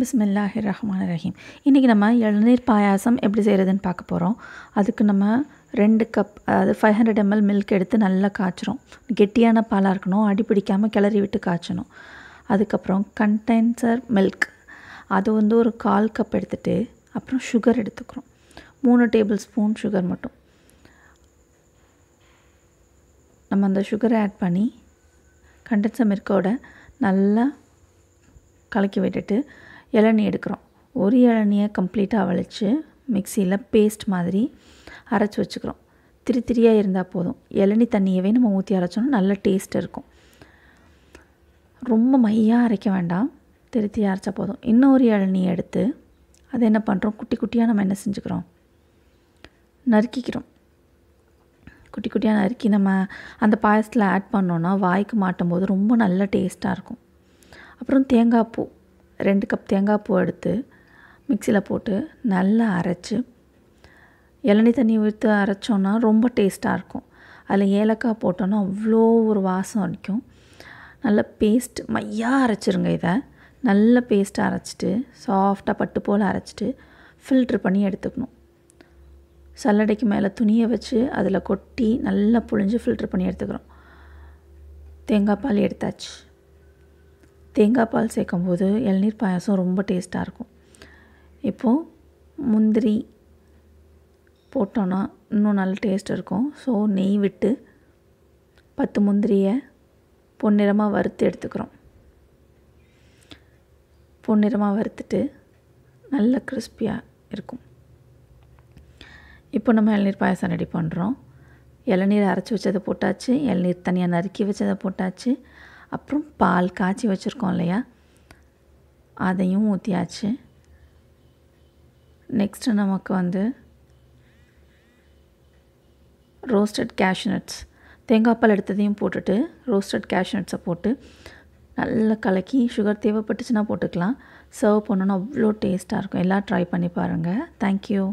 பிஸ்மில்லாஹி ரஹ்மான் ரஹீம் இன்றைக்கி நம்ம இளநீர் பாயாசம் எப்படி செய்கிறதுன்னு பார்க்க போகிறோம் அதுக்கு நம்ம ரெண்டு கப் அதாவது ஃபைவ் ஹண்ட்ரட் எம்எல் மில்க் எடுத்து நல்லா காய்ச்சிரும் கெட்டியான பாலாக இருக்கணும் அடி பிடிக்காமல் கிளறி விட்டு காய்ச்சணும் அதுக்கப்புறம் கண்டென்சர் மில்க் அது வந்து ஒரு கால் கப் எடுத்துகிட்டு அப்புறம் சுகர் எடுத்துக்கிறோம் மூணு டேபிள் ஸ்பூன் சுகர் மட்டும் நம்ம அந்த சுகரை ஆட் பண்ணி கண்டென்சர் மில்கோட நல்லா கலக்கி விட்டுட்டு இளநி எடுக்கிறோம் ஒரு இளநியை கம்ப்ளீட்டாக வளைச்சி மிக்சியில் பேஸ்ட் மாதிரி அரைச்சி வச்சுக்கிறோம் திரி திரியாக இருந்தால் போதும் இளநி தண்ணியவே நம்ம ஊற்றி அரைச்சோன்னா நல்ல டேஸ்ட் இருக்கும் ரொம்ப மையாக அரைக்க வேண்டாம் திருத்தியாக திரியாக அரைச்சா போதும் இன்னொரு இளநியை எடுத்து அதை என்ன பண்ணுறோம் குட்டி குட்டியாக நம்ம என்ன செஞ்சுக்கிறோம் நறுக்கிக்கிறோம் குட்டி குட்டியாக நறுக்கி நம்ம அந்த பாயசத்தில் ஆட் பண்ணோன்னா வாய்க்கு மாட்டும் போது ரொம்ப நல்ல டேஸ்ட்டாக இருக்கும் அப்புறம் தேங்காய் பூ ரெண்டு கப் தேங்காய் பூ எடுத்து மிக்சியில் போட்டு நல்லா அரைச்சி இளநி தண்ணி ஊற்றி அரைச்சோன்னா ரொம்ப டேஸ்ட்டாக இருக்கும் அதில் ஏலக்காய் போட்டோன்னா அவ்வளோ ஒரு வாசம் அடிக்கும் நல்ல பேஸ்ட் மையாக அரைச்சிருங்க இதை நல்ல பேஸ்ட்டாக அரைச்சிட்டு சாஃப்டாக பட்டு போல் அரைச்சிட்டு ஃபில்ட்ரு பண்ணி எடுத்துக்கணும் சல்லடைக்கு மேலே துணியை வச்சு அதில் கொட்டி நல்லா புழிஞ்சு ஃபில்ட்ரு பண்ணி எடுத்துக்கிறோம் தேங்காய் பால் எடுத்தாச்சு தேங்காய் பால் சேர்க்கும் போது இளநீர் பாயாசம் ரொம்ப டேஸ்ட்டாக இருக்கும் இப்போது முந்திரி போட்டோன்னா இன்னும் நல்ல டேஸ்ட் இருக்கும் ஸோ நெய் விட்டு பத்து முந்திரியை பொன்னிறமாக வறுத்து எடுத்துக்கிறோம் பொன்னிறமாக வறுத்துட்டு நல்ல கிறிஸ்பியாக இருக்கும் இப்போ நம்ம இளநீர் பாயசம் ரெடி பண்ணுறோம் இளநீர் அரைச்சி வச்சதை போட்டாச்சு இளநீர் தனியாக நறுக்கி வச்சதை போட்டாச்சு அப்புறம் பால் காய்ச்சி வச்சுருக்கோம் இல்லையா அதையும் ஊற்றியாச்சு நெக்ஸ்ட்டு நமக்கு வந்து ரோஸ்டட் கேஷ்நட்ஸ் தேங்காய் பால் எடுத்ததையும் போட்டுட்டு ரோஸ்டட் கேஷ்நட்ஸை போட்டு நல்லா கலக்கி சுகர் தேவைப்பட்டுச்சுன்னா போட்டுக்கலாம் சர்வ் பண்ணோன்னா அவ்வளோ டேஸ்ட்டாக இருக்கும் எல்லாம் ட்ரை பண்ணி பாருங்கள் தேங்க்யூ